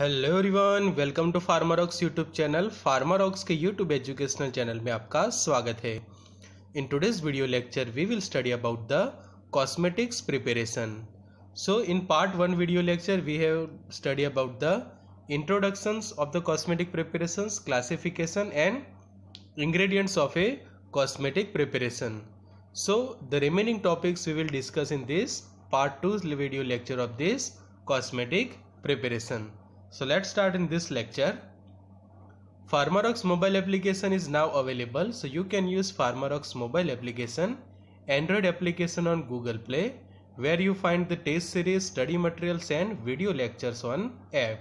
Hello everyone welcome to farmer Pharmarox YouTube channel Pharmarox के YouTube educational channel में आपका स्वागत है in today's video lecture we will study about the cosmetics preparation so in part one video lecture we have study about the introductions of the cosmetic preparations classification and ingredients of a cosmetic preparation so the remaining topics we will discuss in this part two video lecture of this cosmetic preparation So let's start in this lecture. Pharmarox mobile application is now available. So you can use Pharmarox mobile application, Android application on Google Play, where you find the test series, study materials and video lectures on app.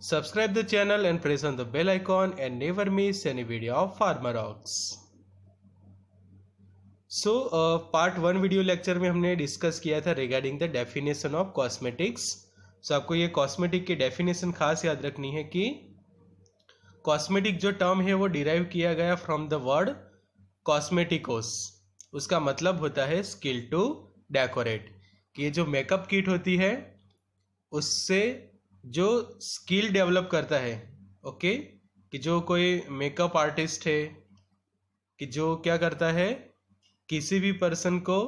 Subscribe the channel and press on the bell icon and never miss any video of Pharmarox. So part one video lecture में हमने discuss किया था regarding the definition of cosmetics so आपको ये cosmetic की definition खास याद रखनी है कि कॉस्मेटिक जो टर्म है वो डिराइव किया गया फ्रॉम द वर्ड कॉस्मेटिकोस उसका मतलब होता है स्किल टू डेकोरेट कि ये जो मेकअप किट होती है उससे जो स्किल डेवलप करता है ओके कि जो कोई मेकअप आर्टिस्ट है कि जो क्या करता है किसी भी पर्सन को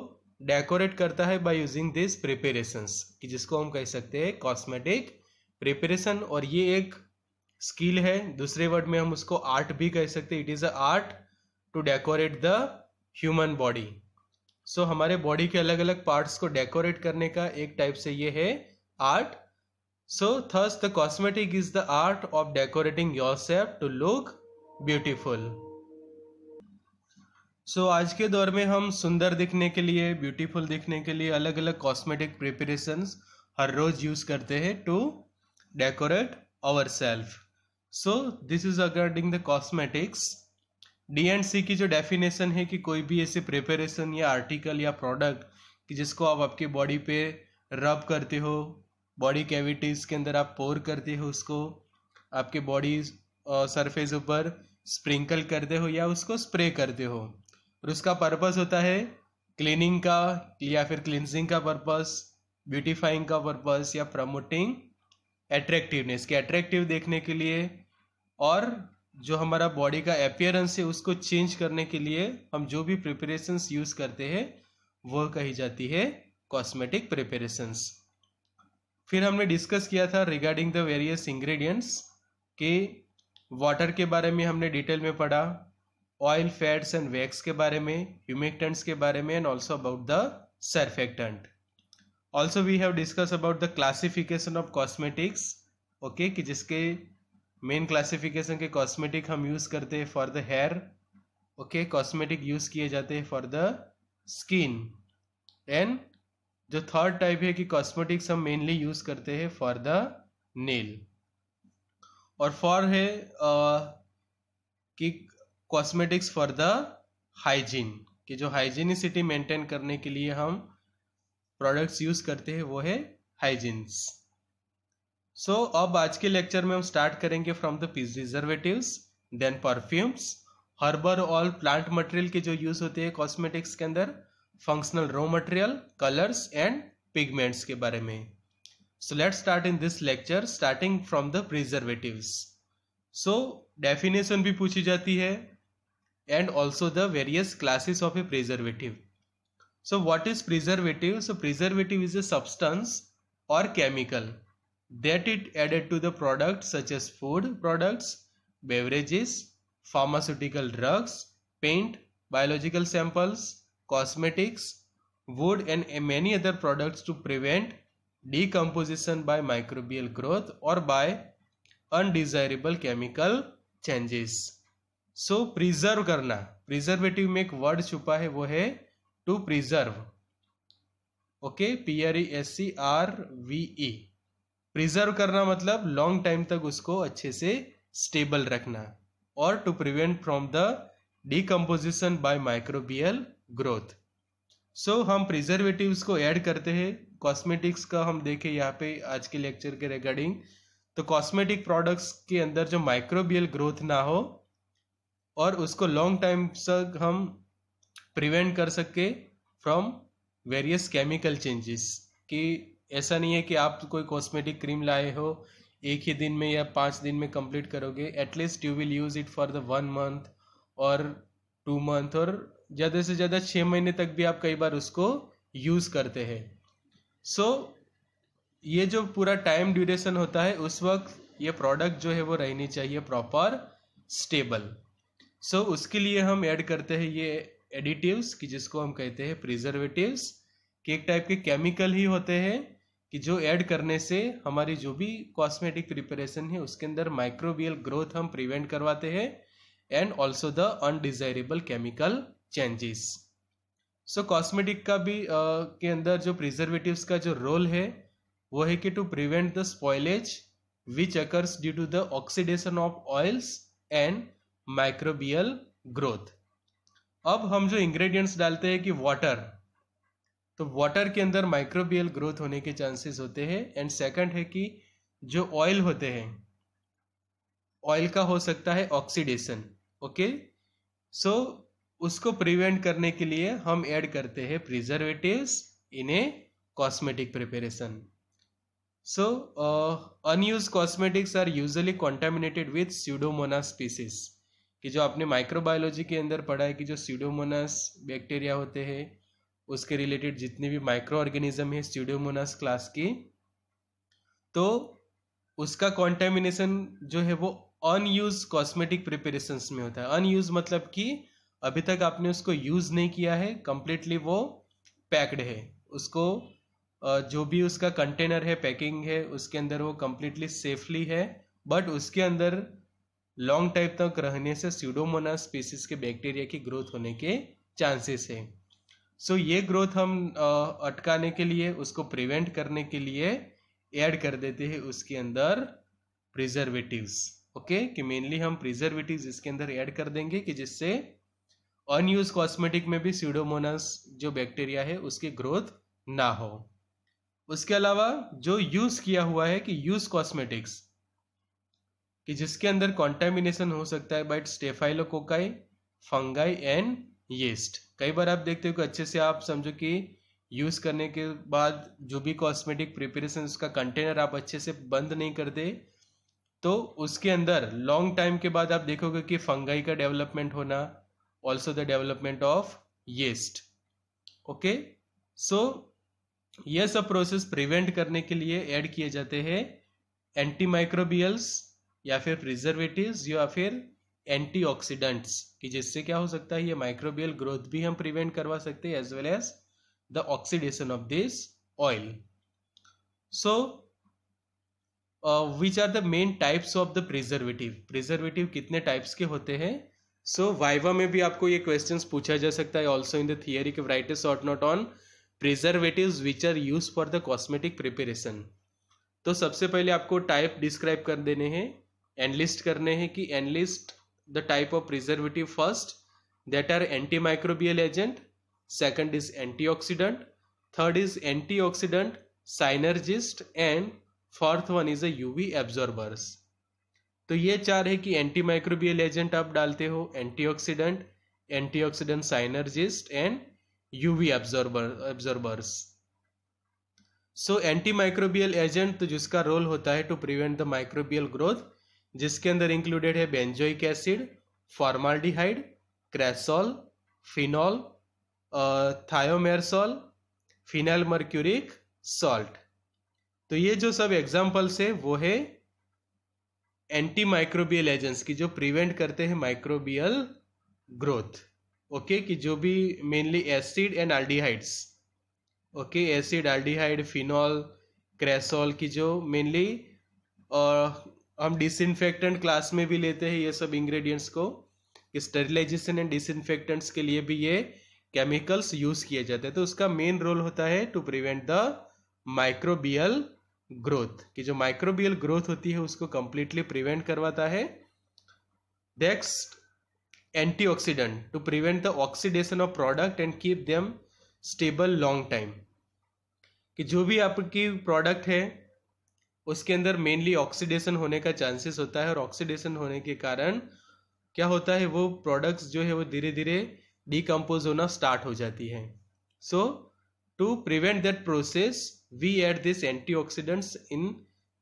डेकोरेट करता है बाय यूजिंग दिस प्रिपरेशंस कि जिसको हम कह सकते हैं कॉस्मेटिक प्रिपेरेशन और ये एक स्किल है दूसरे वर्ड में हम उसको आर्ट भी कह सकते हैं it is a art to decorate the human body so हमारे बॉडी के अलग अलग पार्ट्स को डेकोरेट करने का एक टाइप से ये है art so thus the cosmetic is the art of decorating yourself to look beautiful so so, आज के दौर में हम सुंदर दिखने के लिए ब्यूटीफुल दिखने के लिए अलग अलग कॉस्मेटिक प्रिपरेशन हर रोज़ यूज़ करते हैं to decorate our self so this is according the cosmetics D and C की जो डेफिनेशन है कि कोई भी ऐसे प्रिपरेशन या आर्टिकल या प्रोडक्ट कि जिसको आप आपके बॉडी पे रब करते हो बॉडी कैविटीज़ के अंदर आप पोर करते हो उसको आपके बॉडी सरफेस ऊपर स्प्रिंकल करते हो या उसको स्प्रे करते हो और उसका पर्पस होता है क्लीनिंग का या फिर क्लिनजिंग का पर्पस ब्यूटीफाइंग का पर्पस या प्रमोटिंग एट्रैक्टिवनेस के अट्रैक्टिव देखने के लिए और जो हमारा बॉडी का अपियरेंस है उसको चेंज करने के लिए हम जो भी प्रिपरेशंस यूज़ करते हैं वह कही जाती है कॉस्मेटिक प्रिपरेशंस फिर हमने डिस्कस किया था रिगार्डिंग द वेरियस इंग्रेडिएंट्स के वाटर के बारे में हमने डिटेल में पढ़ा ऑयल फैट्स एंड वैक्स के बारे में ह्यूमिकटेंट्स के बारे में and also about the surfactant also we have discuss about the classification of cosmetics okay कि जिसके मेन क्लासिफिकेशन के कॉस्मेटिक हम यूज़ करते हैं for the hair okay cosmetic use किए जाते हैं फॉर द स्किन एंड जो थर्ड टाइप है कि कॉस्मेटिक्स हम मेनली यूज़ करते हैं फॉर द नेल और फॉर है uh, कि कॉस्मेटिक्स फॉर द हाइजीन कि जो हाइजीनिसिटी मेंटेन करने के लिए हम प्रोडक्ट्स यूज करते हैं वो है हाइजीन्स सो so, अब आज के लेक्चर में हम स्टार्ट करेंगे from the preservatives then perfumes herbal plant material के जो यूज होते हैं कॉस्मेटिक्स के अंदर functional raw material colours and pigments के बारे में so let start in this lecture starting from the preservative so definition भी पूछी जाती है and also the various classes of a preservative. So what is preservative? So preservative is a substance or chemical that it added to the product such as food products, beverages, pharmaceutical drugs, paint, biological samples, cosmetics, wood and many other products to prevent decomposition by microbial growth or by undesirable chemical changes. So so, preserve करना preservative में एक word छुपा है वो है to preserve okay P R E S C R V E preserve करना मतलब long time तक उसको अच्छे से स्टेबल रखना और to prevent from the decomposition by microbial growth so हम प्रिजर्वेटिव्स को ऐड करते हैं कॉस्मेटिक्स का हम देखें यहाँ पे आज के लेक्चर के रिगार्डिंग तो कॉस्मेटिक प्रोडक्ट्स के अंदर जो माइक्रोबियल ग्रोथ ना हो और उसको लॉन्ग टाइम तक हम प्रिवेंट कर सके फ्रॉम वेरियस केमिकल चेंजेस कि ऐसा नहीं है कि आप कोई कॉस्मेटिक क्रीम लाए हो एक ही दिन में या पाँच दिन में कंप्लीट करोगे at least you will use it for the one month और टू मंथ और ज़्यादा से ज़्यादा छः महीने तक भी आप कई बार उसको यूज़ करते हैं सो so, ये जो पूरा टाइम ड्यूरेशन होता है उस वक्त ये प्रोडक्ट जो है वो रहनी चाहिए प्रॉपर स्टेबल सो so, उसके लिए हम ऐड करते हैं ये एडिटिव्स कि जिसको हम कहते हैं प्रिजर्वेटिव्स कि एक टाइप के केमिकल ही होते हैं कि जो ऐड करने से हमारी जो भी कॉस्मेटिक प्रिपरेशन है उसके अंदर माइक्रोबियल ग्रोथ हम प्रिवेंट करवाते हैं and also the undesirable chemical changes so cosmetic का भी uh, के अंदर जो प्रिजर्वेटिव्स का जो रोल है वो है कि to prevent the spoilage which occurs due to the oxidation of oils and microbial growth अब हम जो इंग्रेडिएंट्स डालते हैं कि वाटर तो वाटर के अंदर माइक्रोबियल ग्रोथ होने के चांसेस होते हैं एंड सेकंड है कि जो ऑयल होते हैं ऑयल का हो सकता है ऑक्सीडेशन ओके सो उसको प्रिवेंट करने के लिए हम ऐड करते हैं preservatives in a cosmetic preparation so unused cosmetics are usually contaminated with pseudomonas species कि जो आपने माइक्रोबायोलॉजी के अंदर पढ़ा है कि जो सीडोमोनास बैक्टीरिया होते हैं उसके रिलेटेड जितने भी माइक्रो ऑर्गेनिज्म है सीडोमोनास क्लास की तो उसका कॉन्टेमिनेशन जो है वो अनयूज कॉस्मेटिक प्रिपरेशंस में होता है अनयूज मतलब कि अभी तक आपने उसको यूज़ नहीं किया है कम्प्लीटली वो पैक्ड है उसको जो भी उसका कंटेनर है पैकिंग है उसके अंदर वो कम्प्लीटली सेफली है बट उसके अंदर लॉन्ग टाइम तक रहने से सीडोमोनास स्पीसीज के बैक्टीरिया की ग्रोथ होने के चांसेस है सो so, ये ग्रोथ हम अटकाने के लिए उसको प्रिवेंट करने के लिए ऐड कर देते हैं उसके अंदर प्रिजर्वेटिव्स ओके okay? कि मेनली हम प्रिजर्वेटिव्स इसके अंदर ऐड कर देंगे कि जिससे अनयूज कॉस्मेटिक में भी सीडोमोनास जो बैक्टीरिया है उसकी ग्रोथ ना हो उसके अलावा जो यूज किया हुआ है कि यूज कॉस्मेटिक्स कि जिसके अंदर कॉन्टेमिनेशन हो सकता है but staphylococci fungi and yeast कई बार आप देखते हो कि अच्छे से आप समझो कि यूज़ करने के बाद जो भी कॉस्मेटिक प्रिपरेशन उसका कंटेनर आप अच्छे से बंद नहीं करते तो उसके अंदर लॉन्ग टाइम के बाद आप देखोगे कि फंगाई का डेवलपमेंट होना also the development of yeast okay so यह सब प्रोसेस प्रिवेंट करने के लिए ऐड किए जाते हैं एंटीमाइक्रोबियल्स या फिर प्रिजर्वेटिव्स या फिर एंटीऑक्सीडेंट्स कि जिससे क्या हो सकता है ये माइक्रोबियल ग्रोथ भी हम प्रिवेंट करवा सकते हैं as well as the oxidation of this oil so which are the main types of the preservative preservative कितने टाइप्स के होते हैं सो so, वाइवा में भी आपको ये क्वेश्चन पूछा जा सकता है ऑल्सो इन द थियरी के is ought not on preservative which are use for the cosmetic preparation तो सबसे पहले आपको टाइप डिस्क्राइब कर देने हैं एनलिस्ट करने हैं कि enlist the type of preservative first that are antimicrobial agent second is antioxidant third is antioxidant synergist and fourth one is a uv absorbers तो ये चार है कि एंटी माइक्रोबियल एजेंट आप डालते हो antioxidant antioxidant synergist and UV absorber absorbers so antimicrobial agent जिसका role होता है to prevent the microbial growth जिसके अंदर इंक्लूडेड है benzoic acid formaldehyde cresol phenol thiomersal phenyl mercuric salt तो ये जो सब एग्जाम्पल्स है वो है एंटी माइक्रोबियल एजेंट्स की जो प्रिवेंट करते हैं माइक्रोबियल ग्रोथ ओके कि जो भी mainly acid and aldehydes okay acid aldehyde phenol cresol की जो मेनली हम डिसइनफेक्टेंट क्लास में भी लेते हैं ये सब इंग्रेडिएंट्स को स्टेरिलाइजेशन एंड डिसइनफेक्टेंट्स के लिए भी ये केमिकल्स यूज किए जाते हैं तो उसका मेन रोल होता है to prevent the microbial growth कि जो माइक्रोबियल ग्रोथ होती है उसको कंप्लीटली प्रिवेंट करवाता है next antioxidant to prevent the oxidation of product and keep them stable long time कि जो भी आपकी प्रोडक्ट है उसके अंदर मेनली ऑक्सीडेशन होने का चांसेस होता है और ऑक्सीडेशन होने के कारण क्या होता है वो प्रोडक्ट्स जो है वो धीरे धीरे डिकम्पोज होना स्टार्ट हो जाती है so to prevent that process we add this antioxidants in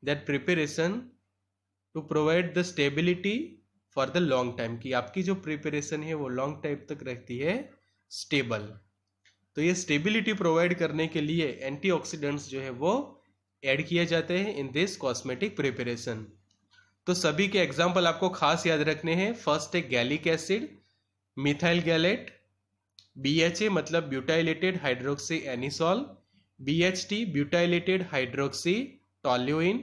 that preparation to provide the stability for the long time कि आपकी जो प्रिपेरेशन है वो लॉन्ग टाइम तक रहती है स्टेबल तो ये स्टेबिलिटी प्रोवाइड करने के लिए एंटीऑक्सीडेंट्स जो है वो ऐड किए जाते हैं इन दिस कॉस्मेटिक प्रिपरेशन तो सभी के एग्जाम्पल आपको खास याद रखने हैं फर्स्ट है gallic acid methyl gallate B H A मतलब butylated hydroxy anisole B H T butylated hydroxy toluene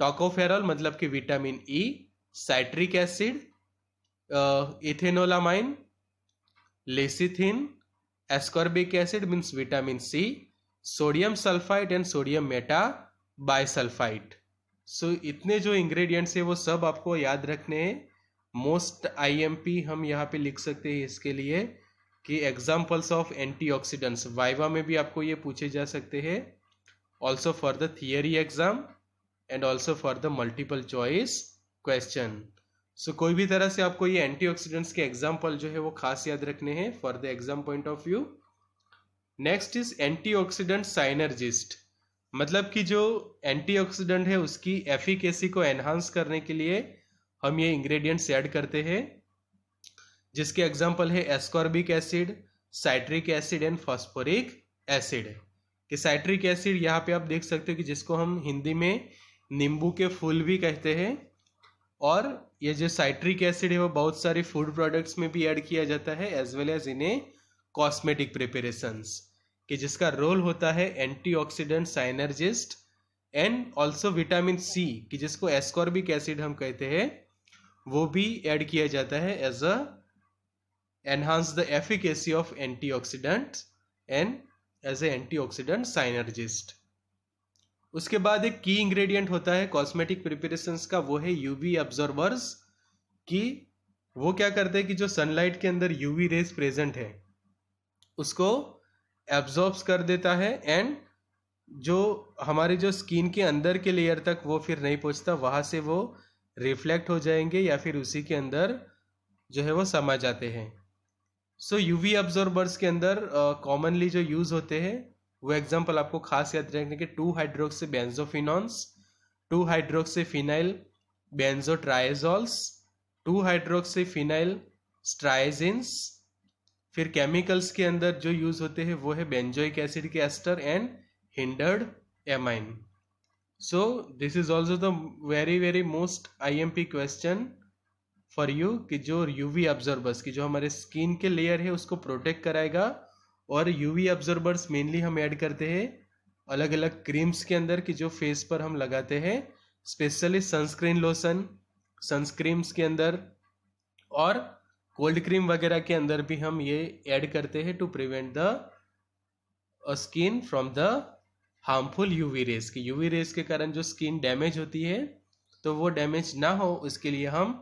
tocopherol मतलब कि vitamin E citric acid ethanolamine lecithin ascorbic acid means vitamin C sodium sulphite and sodium metabisulphite so इतने जो ingredients है वो सब आपको याद रखने हैं मोस्ट आईएमपी हम यहाँ पे लिख सकते हैं इसके लिए कि एग्जाम्पल्स ऑफ एंटीऑक्सीडेंट्स वाइवा में भी आपको ये पूछे जा सकते हैं also for the theory exam and also for the multiple choice question so कोई भी तरह से आपको ये एंटीऑक्सीडेंट्स के एग्जाम्पल जो है वो खास याद रखने हैं for the exam point of view next is antioxidant synergist मतलब कि जो एंटीऑक्सीडेंट है उसकी एफिकेसी को एनहांस करने के लिए हम ये इंग्रेडिएंट्स ऐड करते हैं जिसके एग्जांपल है ascorbic acid citric acid and phosphoric acid कि साइट्रिक एसिड यहाँ पे आप देख सकते हो कि जिसको हम हिंदी में नींबू के फूल भी कहते हैं और ये जो साइट्रिक एसिड है वो बहुत सारे फूड प्रोडक्ट्स में भी ऐड किया जाता है एज वेल एज इन्हें कॉस्मेटिक प्रिपेरेशन कि जिसका रोल होता है antioxidant synergist and also vitamin C कि जिसको एस्कॉर्बिक एसिड हम कहते हैं वो भी ऐड किया जाता है as a enhance the efficacy of antioxidant and as a antioxidant synergist उसके बाद एक की इंग्रेडिएंट होता है कॉस्मेटिक प्रिपरेशन का वो है यूवी ऑब्जर्वर्स कि वो क्या करते हैं कि जो सनलाइट के अंदर यूवी रेज प्रेजेंट है उसको एब्जॉर्ब्स कर देता है एंड जो हमारे जो स्किन के अंदर के लेयर तक वो फिर नहीं पहुंचता वहाँ से वो रिफ्लेक्ट हो जाएंगे या फिर उसी के अंदर जो है वो समा जाते हैं सो यू वी के अंदर कॉमनली uh, जो यूज़ होते हैं वो एग्जाम्पल आपको खास याद रखने के two hydroxy benzophenones two hydroxy phenyl benzotriazoles two hydroxy phenyl triazines फिर केमिकल्स के अंदर जो यूज होते हैं वो है बेंजोइक एसिड के ester and hindered amine so this is also the very very most I M P question for you कि जो यूवी ऑब्जर्वर्स की जो हमारे स्किन के लेयर है उसको प्रोटेक्ट कराएगा और यूवी ऑब्जर्वर्स मेनली हम ऐड करते हैं अलग अलग क्रीम्स के अंदर कि जो फेस पर हम लगाते हैं स्पेशली सनस्क्रीन लोशन सनस्क्रीम्स के अंदर और कोल्ड क्रीम वगैरह के अंदर भी हम ये ऐड करते हैं to prevent the skin from the harmful UV rays की यूवी रेस के कारण जो स्किन डैमेज होती है तो वो डैमेज ना हो उसके लिए हम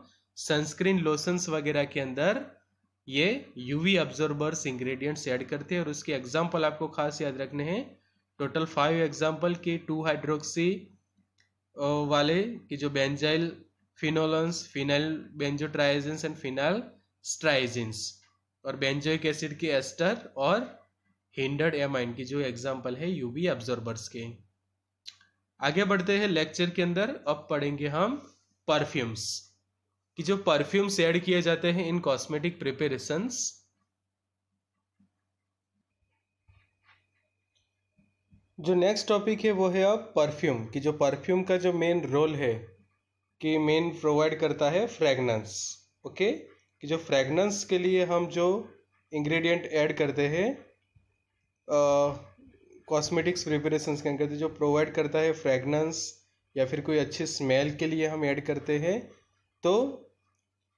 सनस्क्रीन लोशंस वगैरह के अंदर ये यूवी अब्जॉर्बर्स इंग्रेडिएंट्स ऐड करते हैं और उसके एग्जाम्पल आपको खास याद रखने हैं टोटल फाइव एग्जाम्पल के टू हाइड्रोक्सी uh, वाले कि जो benzyl phenol phenyl benzotriazines and phenyl triazines और बेंजोइक एसिड के एस्टर और हिंडर्ड एमाइन की जो एग्जाम्पल है यूवी एब्जॉर्बर्स के आगे बढ़ते हैं लेक्चर के अंदर अब पढ़ेंगे हम परफ्यूम्स कि जो परफ्यूम्स ऐड किए जाते हैं इन कॉस्मेटिक प्रिपेरेशंस जो नेक्स्ट टॉपिक है वो है अब परफ्यूम कि जो परफ्यूम का जो मेन रोल है कि मेन प्रोवाइड करता है फ्रेगनेंस ओके okay? कि जो फ्रेगनेंस के लिए हम जो इंग्रेडिएंट ऐड करते हैं कॉस्मेटिक्स प्रिपरेशन के अंदर जो प्रोवाइड करता है फ्रेगनेंस या फिर कोई अच्छी स्मेल के लिए हम ऐड करते हैं तो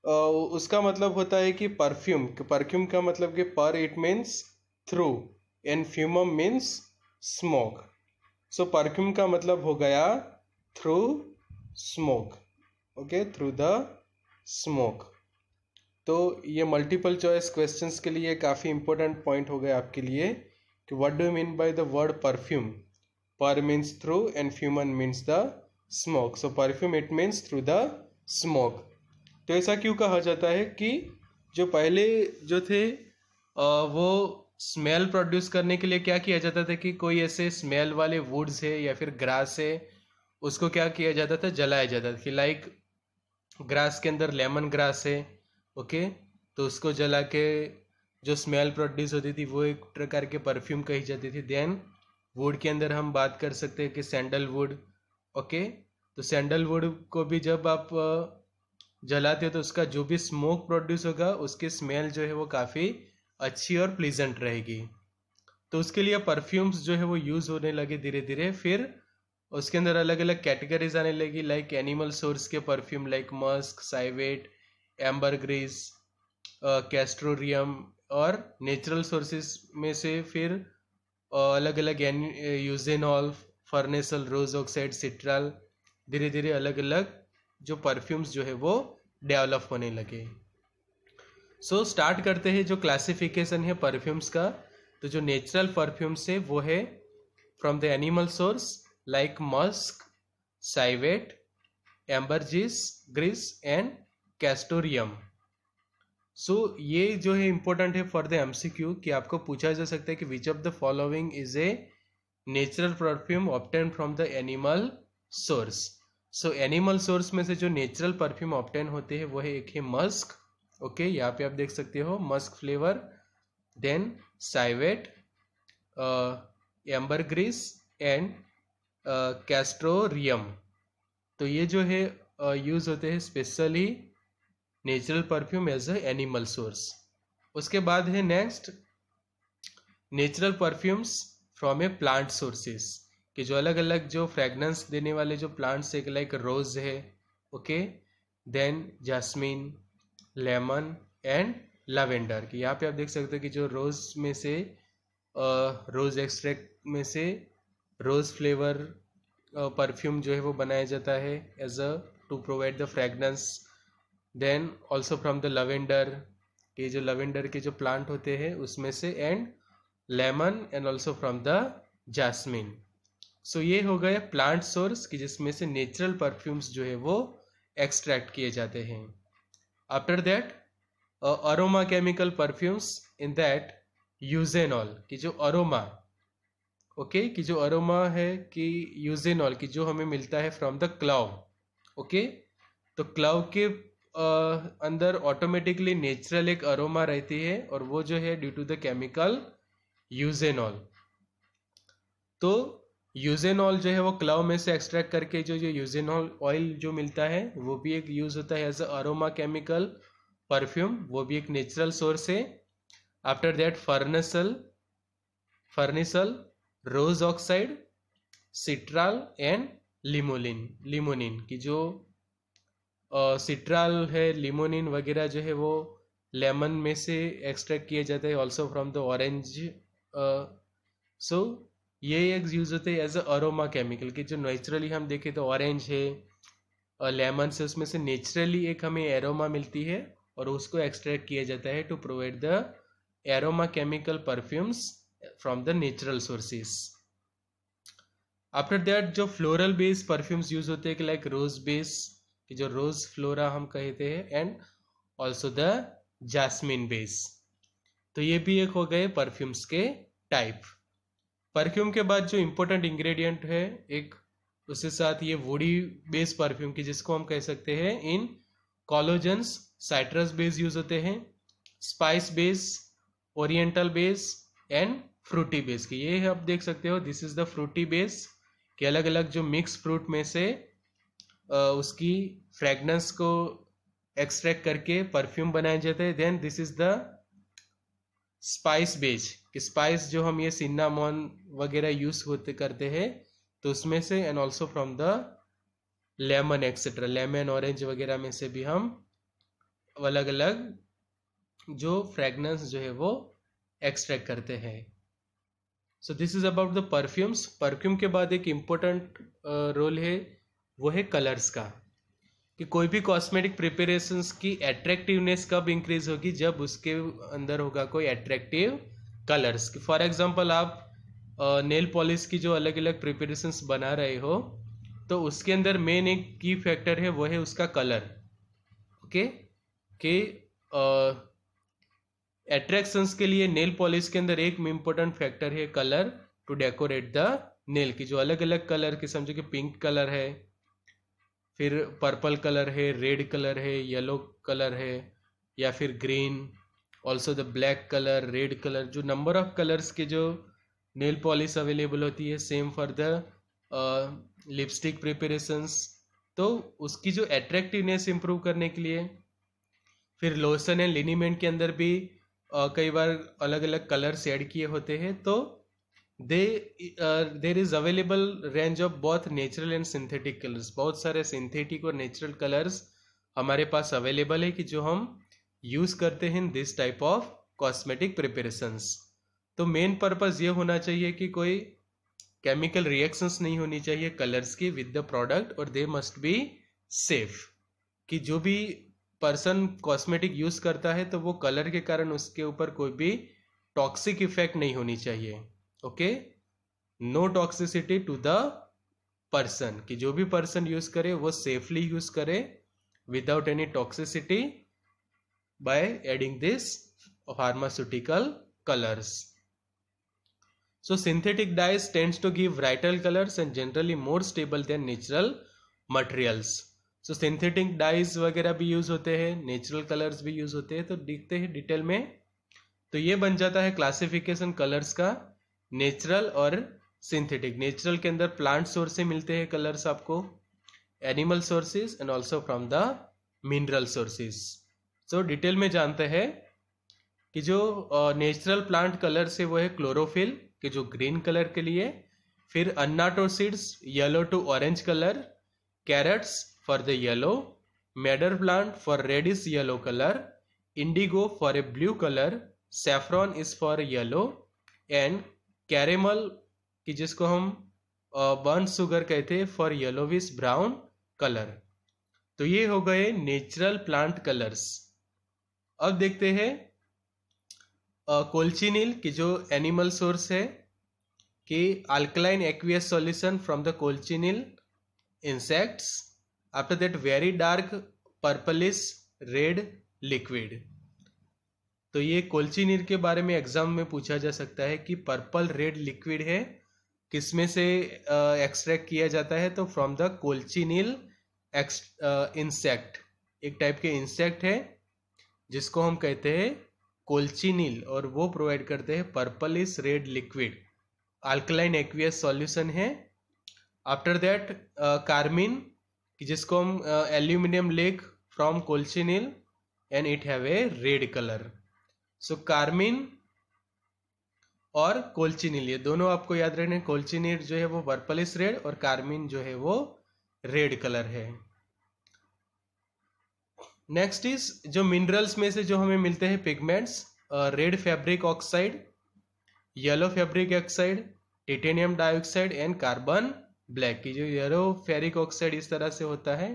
आ, उसका मतलब होता है कि परफ्यूम परफ्यूम का मतलब कि per it means through and fumum means smoke so perfume का मतलब हो गया through smoke okay through the smoke तो ये मल्टीपल चॉइस क्वेश्चंस के लिए काफ़ी इंपॉर्टेंट पॉइंट हो गए आपके लिए कि what do mean by the word perfume per means through and fumum means the smoke so perfume it means through the smoke तो ऐसा क्यों कहा जाता है कि जो पहले जो थे वो स्मेल प्रोड्यूस करने के लिए क्या किया जाता था कि कोई ऐसे स्मेल वाले वुड्स है या फिर ग्रास है उसको क्या किया जाता था जलाया जाता था कि लाइक ग्रास के अंदर लेमन ग्रास है ओके तो उसको जला के जो स्मेल प्रोड्यूस होती थी वो एक प्रकार के परफ्यूम कही जाती थी देन वुड के अंदर हम बात कर सकते हैं कि सैंडलवुड ओके तो सैंडलवुड को भी जब आप जलाते हो तो उसका जो भी स्मोक प्रोड्यूस होगा उसकी स्मेल जो है वो काफ़ी अच्छी और प्लीजेंट रहेगी तो उसके लिए परफ्यूम्स जो है वो यूज़ होने लगे धीरे धीरे फिर उसके अंदर अलग अलग कैटेगरीज आने लगी लाइक एनिमल सोर्स के perfume like musk civet ambergris castoreum uh, और नेचुरल सोर्सेस में से फिर अलग अलग eugenol farnesol rose oxide citral धीरे धीरे अलग अलग जो परफ्यूम्स जो है वो डेवलप होने लगे सो so, स्टार्ट करते हैं जो क्लासिफिकेशन है परफ्यूम्स का तो जो नेचुरल परफ्यूम्स है वो है from the animal source like musk civet ambergris and castoreum so so, ये जो है इंपॉर्टेंट है for the M C Q कि आपको पूछा जा सकता है कि which of the following is a natural perfume obtain from the animal source so animal source में से जो नेचुरल परफ्यूम ऑप्टेन होते हैं वो है एक है मस्क ओके यहाँ पे आप देख सकते हो musk flavour then civet ambergris and castoreum तो ये जो है यूज़ uh, होते हैं specially natural perfume as a animal source उसके बाद है next natural perfumes from a plant sources कि जो अलग अलग जो फ्रेगनेंस देने वाले जो प्लांट्स है लाइक रोज है okay then jasmine lemon and lavender कि यहाँ पे आप देख सकते हो कि जो रोज़ में से रोज़ एक्सट्रैक्ट में से रोज़ फ्लेवर परफ्यूम जो है वो बनाया जाता है as a to provide the fragrance then also from the lavender के जो लवेंडर के जो प्लांट होते हैं उसमें से and lemon and also from the jasmine so ये हो गए प्लांट सोर्स कि जिसमें से नेचुरल परफ्यूम्स जो है वो एक्सट्रैक्ट किए जाते हैं after that aroma chemical perfumes in that eugenol कि जो अरोमा ओके okay, कि जो अरोमा है कि यूजेनॉल कि जो हमें मिलता है फ्रॉम द क्लाउ ओके तो क्लाउ के अंदर ऑटोमेटिकली नेचुरल एक अरोमा रहती है और वो जो है due to the chemical eugenol तो यूजेनॉल जो है वो क्लाव में से एक्सट्रैक्ट करके जो जो यूजेनॉल ऑयल जो मिलता है वो भी एक यूज़ होता है as a aroma chemical perfume वो भी एक नेचुरल सोर्स है after that farnesol farnesol rose oxide citral and limonene limonene की जो सिट्राल है लिमोनिन वगैरह जो है वो लेमन में से एक्सट्रैक्ट किया जाता है also from the orange so ये एक यूज़ होते हैं एज अ अरोमा केमिकल कि जो नेचुरली हम देखें तो ऑरेंज है लेमन से उसमें से नेचुरली एक हमें एरोमा मिलती है और उसको एक्सट्रैक्ट किया जाता है to provide the aroma chemical perfumes from the natural sources after that जो फ्लोरल बेस्ड परफ्यूम्स यूज होते हैं लाइक रोज बेस जो रोज फ्लोरा हम कहते हैं and also the jasmine base तो ये भी एक हो गए परफ्यूम्स के टाइप परफ्यूम के बाद जो इम्पोर्टेंट इंग्रेडिएंट है एक उसके साथ ये वुडी बेस परफ्यूम की जिसको हम कह सकते हैं in colognes citrus base use होते हैं spice base oriental base and fruity base की ये आप देख सकते हो this is the fruity base के अलग अलग जो मिक्स फ्रूट में से उसकी फ्रेगनेंस को एक्सट्रैक्ट करके परफ्यूम बनाए जाते हैं then this is the spice base कि स्पाइस जो हम ये सिन्नामोन वगैरह यूज़ होते करते हैं तो उसमें से and also from the lemon etcetera lemon orange वगैरह में से भी हम अलग अलग जो फ्रेगनेंस जो है वो एक्सट्रैक्ट करते हैं so this is about the perfumes perfume के बाद एक इम्पोर्टेंट रोल है वो है कलर्स का कि कोई भी कॉस्मेटिक प्रिपरेशंस की एट्रैक्टिवनेस कब इंक्रीज होगी जब उसके अंदर होगा कोई एट्रैक्टिव कलर्स फॉर एग्जांपल आप नेल पॉलिश की जो अलग अलग प्रिपरेशंस बना रहे हो तो उसके अंदर मेन एक की फैक्टर है वो है उसका कलर ओके कि एट्रैक्शंस के लिए नेल पॉलिश के अंदर एक इम्पोर्टेंट फैक्टर है colour to decorate the nail की जो अलग अलग कलर की समझो कि पिंक कलर है फिर पर्पल कलर है रेड कलर है येलो कलर है या फिर green also the black colour red colour जो नंबर ऑफ कलर्स के जो नेल पॉलिश अवेलेबल होती है same for the lipstick preparations तो उसकी जो एट्रैक्टिवनेस इम्प्रूव करने के लिए फिर लोशन एंड लिनीमेंट के अंदर भी uh, कई बार अलग अलग कलर्स ऐड किए होते हैं तो they there is available range of बहुत नेचुरल एंड सिंथेटिक कलर्स बहुत सारे सिंथेटिक और नेचुरल कलर्स हमारे पास अवेलेबल है कि जो हम यूज़ करते हैं this type of cosmetic preparations तो मेन पर्पज़ ये होना चाहिए कि कोई केमिकल रिएक्शंस नहीं होनी चाहिए कलर्स की विद द प्रोडक्ट और दे मस्ट बी सेफ कि जो भी पर्सन कॉस्मेटिक यूज़ करता है तो वो कलर के कारण उसके ऊपर कोई भी टॉक्सिक इफेक्ट नहीं होनी चाहिए okay no toxicity to the person कि जो भी पर्सन यूज करे वो सेफली यूज करे without any toxicity by adding this pharmaceutical colours so synthetic dyes tends to give brighter colours and generally more stable than natural materials so synthetic dyes वगैरह भी use होते हैं natural colours भी use होते हैं तो देखते हैं डिटेल में तो ये बन जाता है क्लासिफिकेशन कलर्स का नेचुरल और सिंथेटिक नेचुरल के अंदर प्लांट सोर्स से मिलते हैं कलर्स आपको animal sources and also from the mineral sources so detail में जानते हैं कि जो नेचुरल प्लांट कलर से वो है क्लोरोफिल के जो ग्रीन कलर के लिए फिर annatto seeds yellow to orange colour carrots for the yellow madder plant for red is yellow colour indigo for a blue colour saffron is for yellow and caramel कि जिसको हम burn sugar कहते हैं for yellowish brown colour तो ये हो गए natural plant colours अब देखते हैं कोल्चिनिल की जो एनिमल सोर्स है कि alkaline aqueous solution from the cochineal insects after that very dark purplish red liquid तो ये कोल्चिनिर के बारे में एग्जाम में पूछा जा सकता है कि पर्पल रेड लिक्विड है किसमें से एक्सट्रैक्ट किया जाता है तो फ्रॉम द कोल्चिनिल इंसेक्ट एक टाइप के इंसेक्ट है जिसको हम कहते हैं कोल्चिनिल और वो प्रोवाइड करते हैं purple is red liquid alkaline aqueous solution है आफ्टर दैट कार्मिन जिसको हम aluminium lake from cochineal and it have a red colour so carmine और कोल्चिनिल ये दोनों आपको याद रहने कोल्चिनिल जो है वो बर्पलिस रेड और कार्मिन जो है वो रेड कलर है नेक्स्ट इज जो मिनरल्स में से जो हमें मिलते हैं pigments red fabric oxide yellow fabric oxide titanium dioxide and carbon black की जो येलो फेरिक ऑक्साइड इस तरह से होता है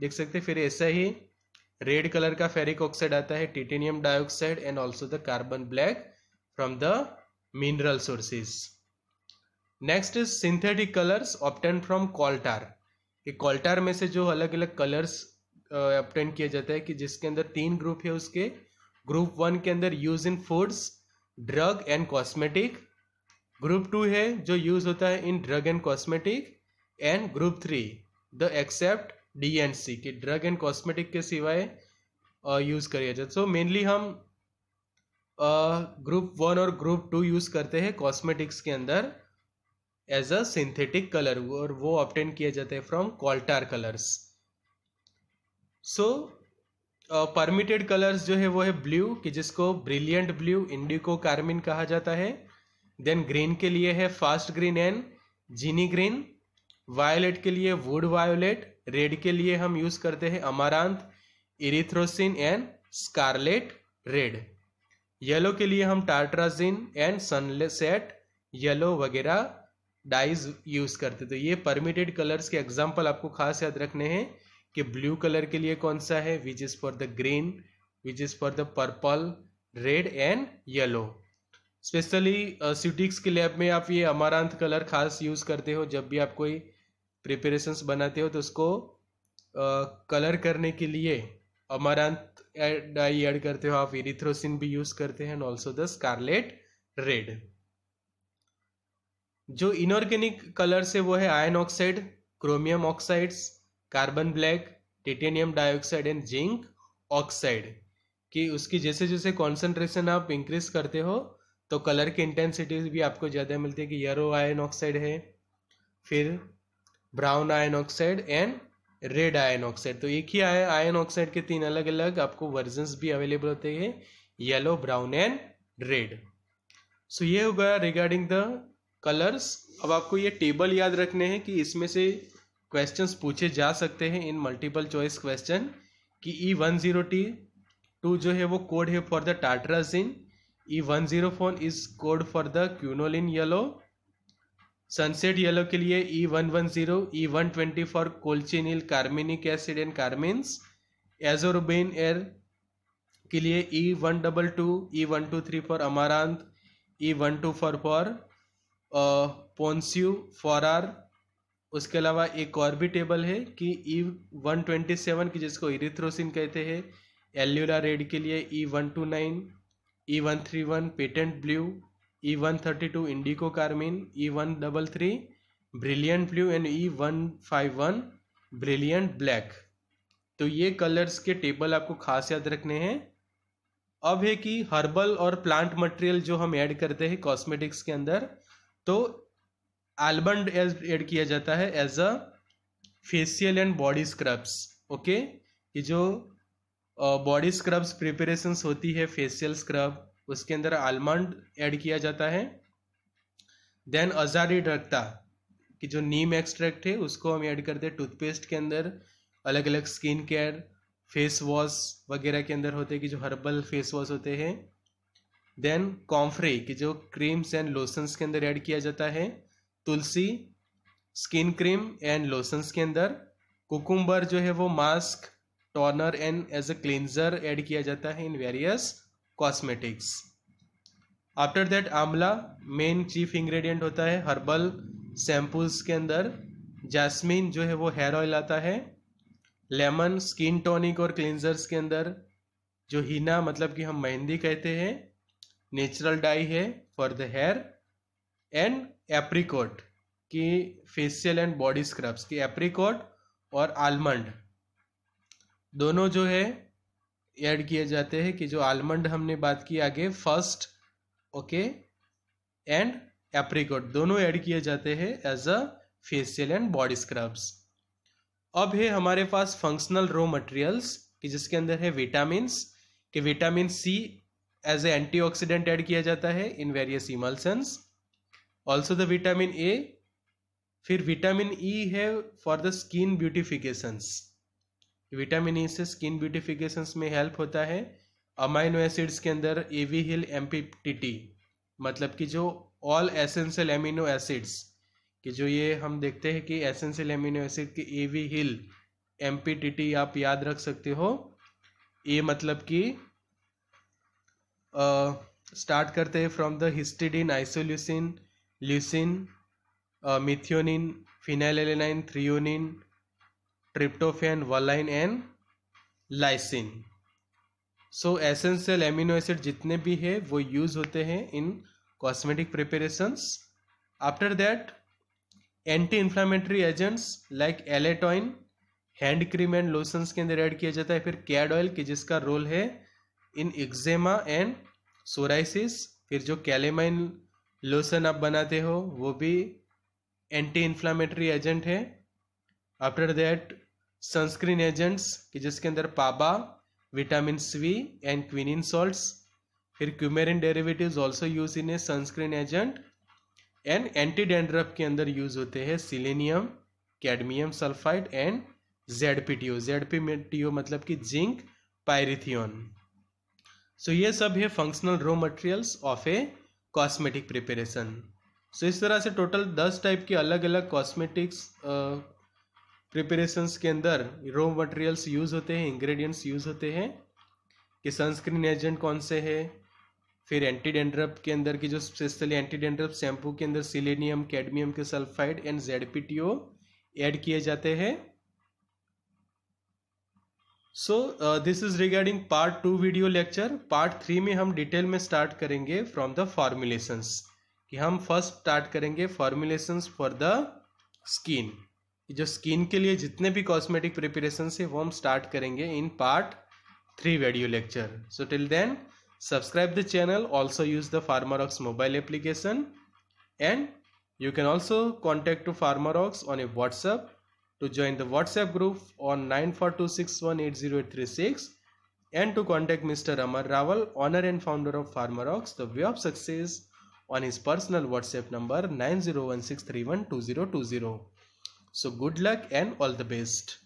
देख सकते फिर ऐसा ही रेड कलर का फेरिक ऑक्साइड आता है titanium dioxide and also the carbon black from the mineral sources next is synthetic colours obtain from coal tar ये कॉल्टार में से जो अलग अलग कलर्स ऑप्टेन किया जाता है कि जिसके अंदर तीन ग्रुप है उसके ग्रुप वन के अंदर use in foods drug and cosmetic group two है जो यूज होता है in drug and cosmetic and group three the except D and C कि ड्रग एंड कॉस्मेटिक के सिवाय यूज़ करिए जाए सो मेनली हम ग्रुप वन और ग्रुप टू यूज़ करते हैं कॉस्मेटिक्स के अंदर एज अ सिंथेटिक कलर और वो ऑप्टेन किए जाते हैं from coal tar colours so permitted colours जो है वो है ब्लू कि जिसको ब्रिलियंट ब्लू इंडिको कार्मिन कहा जाता है देन ग्रीन के लिए है fast green and guinea green violet के लिए वुड वायोलेट रेड के लिए हम यूज करते हैं amaranth erythrosine and scarlet red yellow के लिए हम टार्ट्राजिन एंड सनसेट येलो वगैरह डाइज यूज करते तो ये परमिटेड कलर्स के एग्जाम्पल आपको खास याद रखने हैं कि ब्लू कलर के लिए कौन सा है which is for the green which is for the purple red and yellow specially सिटिक्स के लैब में आप ये अमारांत कलर खास यूज करते हो जब भी आप कोई प्रिपरेशंस बनाते हो तो उसको कलर करने के लिए अमरांत डाई ऐड करते हो आप इरिथ्रोसिन भी यूज करते हैं ऑल्सो द स्कारलेट रेड जो इनऑर्गेनिक कलर से वो है iron oxide chromium oxides carbon black titanium dioxide and zinc oxide कि उसकी जैसे जैसे कॉन्सेंट्रेशन आप इंक्रीज करते हो तो कलर की इंटेंसिटी भी आपको ज़्यादा मिलती है कि यरो आयन ऑक्साइड है फिर brown iron oxide and red iron oxide तो एक ही आयन ऑक्साइड के तीन अलग अलग आपको वर्जन भी अवेलेबल होते हैं yellow brown and red so ये हो गया रिगार्डिंग द कलर्स अब आपको ये टेबल याद रखने हैं कि इसमें से क्वेश्चंस पूछे जा सकते हैं इन मल्टीपल चॉइस क्वेश्चन कि E one zero T two जो है वो कोड है for the tartrazine E one zero four is code for the quinoline yellow sunset yellow के लिए E one one zero E one twenty for cochineal carminic acid and carmines azorubine एयर के लिए E one double two E one two three for amaranth E one two four for ponceau four R उसके अलावा एक और भी table है कि ई वन ट्वेंटी सेवन की जिसको इरिथ्रोसिन कहते हैं एल्यूला रेड के लिए E one two nine E one three one patent blue E one thirty two indigo carmine E one double three brilliant blue and E one five one brilliant black तो ये colours के table आपको खास याद रखने हैं अब है कि हर्बल और प्लांट मटेरियल जो हम ऐड करते हैं कॉस्मेटिक्स के अंदर तो एल्बंड ऐड किया जाता है as a facial and body scrubs okay ये जो बॉडी स्क्रब्स प्रिपरेशंस होती है फेसियल स्क्रब उसके अंदर आलमंड ऐड किया जाता है देन अजारी डरता कि जो नीम एक्सट्रैक्ट है उसको हम ऐड करते हैं टूथपेस्ट के अंदर अलग अलग स्किन केयर फेस वॉश वगैरह के अंदर होते हैं कि जो हर्बल फेस वॉश होते हैं देन कॉम्फ्रे कि जो क्रीम्स एंड लोशंस के अंदर ऐड किया जाता है tulsi skin cream and lotions के अंदर कुकुम्बर जो है वो mask toner and as a cleanser add किया जाता है in various cosmetics after that amla main chief ingredient होता है हर्बल सैम्पल्स के अंदर जैस्मिन जो है वो हेयर ऑयल आता है लेमन स्किन टॉनिक और क्लिनजर्स के अंदर जो हीना मतलब कि हम मेहंदी कहते हैं नेचुरल डाई है for the hair and apricot की फेशियल एंड बॉडी स्क्रब्स की एप्रिकॉट और आलमंड दोनों जो है ऐड किए जाते हैं कि जो आलमंड हमने बात की आगे फर्स्ट ओके एंड एप्रिकॉट दोनों ऐड किए जाते हैं as a facial and body scrubs अब है हमारे पास फंक्शनल रो मटेरियल्स कि जिसके अंदर है विटामिन कि vitamin C as a antioxidant add किया जाता है in various emulsions also the vitamin A फिर विटामिन ई e है for the skin beautifications vitamin E से स्किन ब्यूटिफिकेशन में हेल्प होता है अमाइनो एसिड्स के अंदर A V hill M P T T मतलब कि जो ऑल एसेंशियल एमिनो एसिड्स कि जो ये हम देखते हैं कि एसेंशियल एमिनो एसिड के A V hill M P T T आप याद रख सकते हो ये मतलब कि स्टार्ट करते हैं from the histidine isoleucine leucine methionine alanine threonine tryptophan valine and lysine so essential amino acid जितने भी है वो यूज होते हैं in cosmetic preparations after that anti inflammatory agents like allantoin hand cream and lotions के अंदर add किया जाता है फिर कैड ऑयल की जिसका रोल है इन एक्जेमा एंड सोराइसिस फिर जो कैलेमाइन लोशन आप बनाते हो वो भी एंटी इन्फ्लामेटरी एजेंट है आफ्टर दैट सनस्क्रीन एजेंट्स कि जिसके अंदर PABA vitamin C and quinine salts फिर coumarin derivatives also use in a sunscreen agent and anti dandruff के अंदर यूज होते हैं selenium cadmium sulphide and Z P T O Z P T O मतलब कि जिंक पायरिथियन सो ये सब है functional raw materials of a cosmetic preparation so इस तरह से टोटल दस टाइप के अलग अलग कॉस्मेटिक्स प्रिपरेशंस के अंदर रॉ मटेरियल्स यूज़ होते हैं इंग्रेडिएंट्स यूज़ होते हैं कि सनस्क्रीन एजेंट कौन से है फिर एंटी डेंड्रप के अंदर की जो स्पेशली एंटी डेंड्रप शैम्पू के अंदर सिलेनियम कैडमियम के sulphide and Z P T O add किए जाते हैं so this is regarding part two video lecture part three में हम डिटेल में स्टार्ट करेंगे फ्रॉम द फॉर्मुलेशंस कि हम फर्स्ट स्टार्ट करेंगे फॉर्मुलेशंस फॉर द स्किन जो स्किन के लिए जितने भी कॉस्मेटिक प्रिपरेशन है वो हम स्टार्ट करेंगे in part three video lecture so till then subscribe the channel also use the Farmer Ox mobile application and you can also contact to farmer Ox on a WhatsApp to join the WhatsApp group on nine and to contact mister Amar Rawal owner and founder of Farmer Ox the way of success on his personal WhatsApp number nine zero one six three one two zero to zero So good luck and all the best.